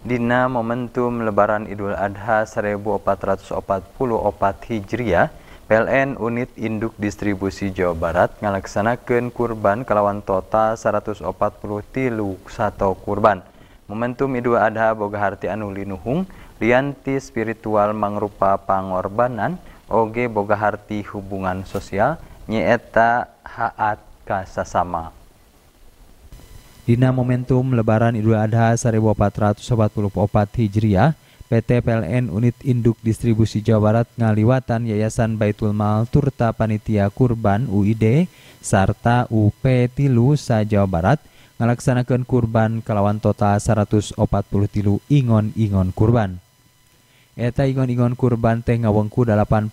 Dina momentum Lebaran Idul Adha 1444 Hijriah, PLN Unit Induk Distribusi Jawa Barat melaksanakan kurban kelawan total 140 tilu satu kurban. Momentum Idul Adha boga harti anu linuhung, lianti spiritual mangrupa pangorbanan, oge boga harti hubungan sosial, nyeta haat kasasama. Dina Momentum Lebaran Idul Adha 1444 Hijriah, PT PLN Unit Induk Distribusi Jawa Barat ngaliwatan Yayasan Baitul Mal Turta Panitia Kurban UID serta UP Tilu sa Jawa Barat melaksanakan kurban kelawan total 140 tilu ingon-ingon kurban eta ingon-ingon kurban teh ngawengku 88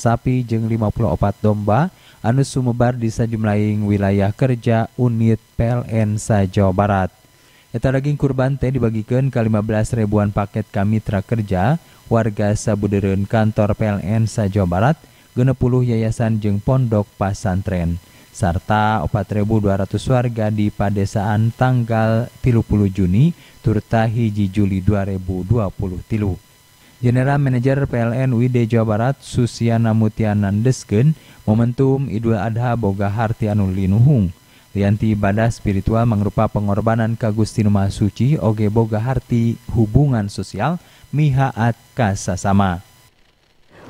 sapi jeung 54 domba anu sumebar di sajumlaing wilayah kerja unit PLN sa Jawa Barat. Eta daging kurban teh dibagikan ke 15 ribuan paket kamitra kerja warga sabuderen kantor PLN sa Jawa Barat, 60 yayasan jeng pondok pasantren serta 4.200 warga di padesaan tanggal 30 Juni turta hiji Juli 2020 tilu. General Manager PLN WID Jawa Barat Susiana Desken, momentum Idul Adha boga Anu linuhung. Lianti ibadah spiritual mengrupa pengorbanan ke Gusti Suci oge boga harti hubungan sosial mihaat kasasama.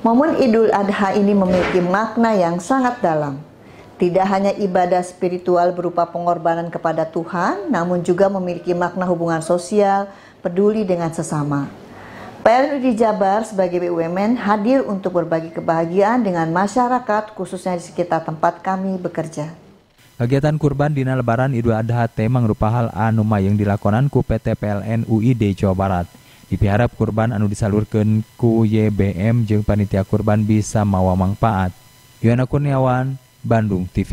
Momen Idul Adha ini memiliki makna yang sangat dalam. Tidak hanya ibadah spiritual berupa pengorbanan kepada Tuhan, namun juga memiliki makna hubungan sosial, peduli dengan sesama. PLN UD Jabar sebagai BUMN hadir untuk berbagi kebahagiaan dengan masyarakat khususnya di sekitar tempat kami bekerja. Kegiatan kurban Dina Lebaran Idul Adha tema rupa hal anuma yang dilakonan ku PT PLN UID Jawa Barat. Dipiharap kurban anu disalurkan ku YBM jeng panitia kurban bisa mawa manfaat. Yana Kurniawan, Bandung TV.